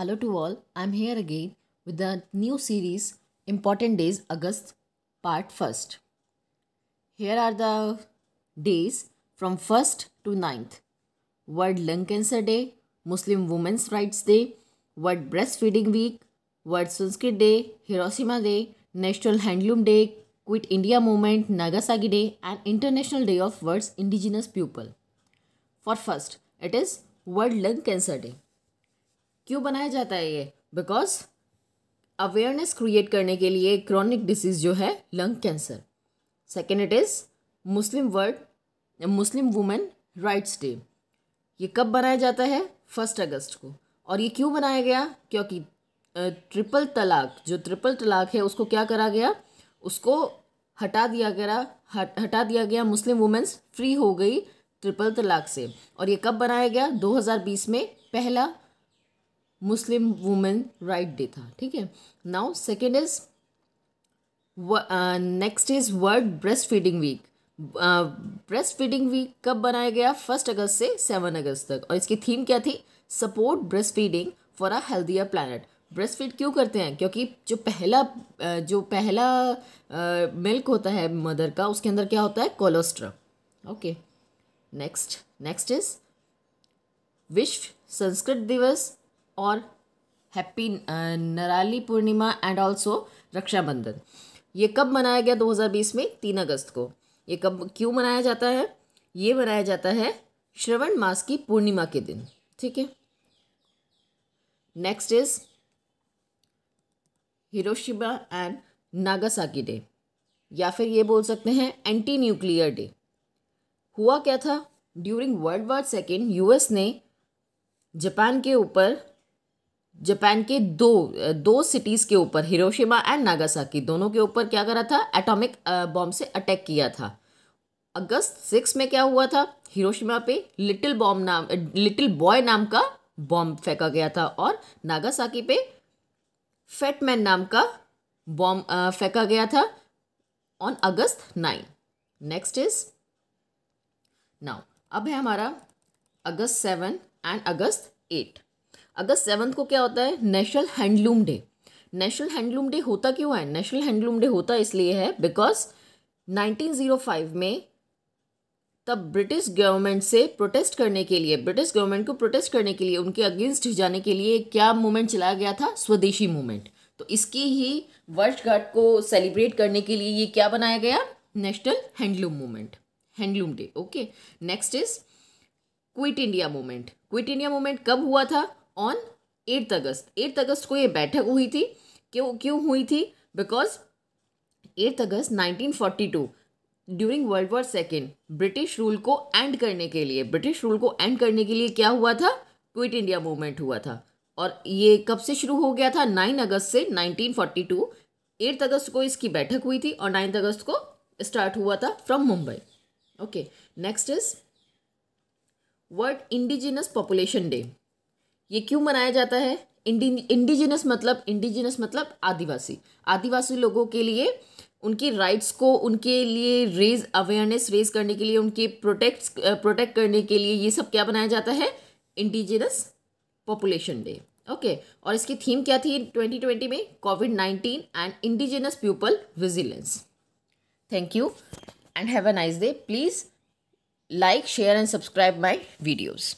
Hello to all, I'm here again with the new series Important Days August Part 1st. Here are the days from 1st to 9th. World Lung Cancer Day, Muslim Women's Rights Day, World Breastfeeding Week, World Sanskrit Day, Hiroshima Day, National Handloom Day, Quit India Movement, Nagasaki Day and International Day of World's Indigenous People. For first, it is World Lung Cancer Day. क्यों बनाया जाता है ये because awareness create करने के लिए chronic disease जो है lung cancer second it is Muslim world Muslim women rights day ये कब बनाया जाता है फर्स्ट अगस्त को और ये क्यों बनाया गया क्योंकि ट्रिपल तलाक जो ट्रिपल तलाक है उसको क्या करा गया उसको हटा दिया गया हटा दिया गया मुस्लिम वुमेंस फ्री हो गई ट्रिपल तलाक से और ये कब बनाया गया 2020 में पहला मुस्लिम वुमेन राइट डे था ठीक है now second is next is world breast feeding week breast feeding week कब बनाया गया फर्स्ट अगस्त से सेवन अगस्त तक और इसकी थीम क्या थी support breast feeding for a healthier planet breast feed क्यों करते हैं क्योंकि जो पहला जो पहला मिल्क होता है मदर का उसके अंदर क्या होता है colostrum okay next next is विश्व संस्कृत दिवस और happy Narali Purnima and also Rakshabandhan ये कब मनाया गया 2020 में तीन अगस्त को ये कब क्यों मनाया जाता है ये मनाया जाता है श्रवण मास की पूर्णिमा के दिन ठीक है next is Hiroshima and Nagasaki day या फिर ये बोल सकते हैं एंटी न्यूक्लियर डे हुआ क्या था during world war second US ने जापान के ऊपर जापान के दो दो सिटीज़ के ऊपर हिरोशिमा एंड नागासाकी दोनों के ऊपर क्या करा था एटॉमिक बॉम्ब से अटैक किया था अगस्त सिक्स में क्या हुआ था हिरोशिमा पे लिटिल बॉम्ब नाम लिटिल बॉय नाम का बॉम्ब फेंका गया था और नागासाकी पे फैटमैन नाम का बॉम्ब फेंका गया था on August nine next is now अब है हमारा August seven and August eight August seventh को क्या होता है national handloom day national handloom day होता क्यों है नेशनल हैंडलूम डे होता इसलिए है बिकॉज 1905 में तब ब्रिटिश गवर्नमेंट से प्रोटेस्ट करने के लिए ब्रिटिश गवर्नमेंट को प्रोटेस्ट करने के लिए उनके अगेंस्ट जाने के लिए क्या मूवमेंट चलाया गया था स्वदेशी मूवमेंट तो इसकी ही वर्षगांठ को सेलिब्रेट करने के लिए ये क्या बनाया गया national handloom movement handloom day okay next is quit India movement quit India movement कब हुआ था on eighth August eighth August को ये बैठक हुई थी क्यों क्यों हुई थी because eighth August 1942 during world war second British rule को एंड करने के लिए ब्रिटिश रूल को एंड करने के लिए क्या हुआ था क्विट इंडिया मूवमेंट हुआ था और ये कब से शुरू हो गया था नाइन अगस्त से फोर्टी टू एट्थ अगस्त को इसकी बैठक हुई थी और नाइन्थ अगस्त को स्टार्ट हुआ था from Mumbai okay next is world indigenous population day ये क्यों मनाया जाता है इंडी इंडिजिनस मतलब इंडिजिनस मतलब आदिवासी आदिवासी लोगों के लिए उनके राइट्स को उनके लिए रेज अवेयरनेस रेज करने के लिए उनके प्रोटेक्ट प्रोटेक्ट करने के लिए ये सब क्या बनाया जाता है इंडिजिनस पॉपुलेशन डे ओके और इसकी थीम क्या थी 2020 में COVID 19 and indigenous people vigilance thank you and have a nice day please like share and subscribe my videos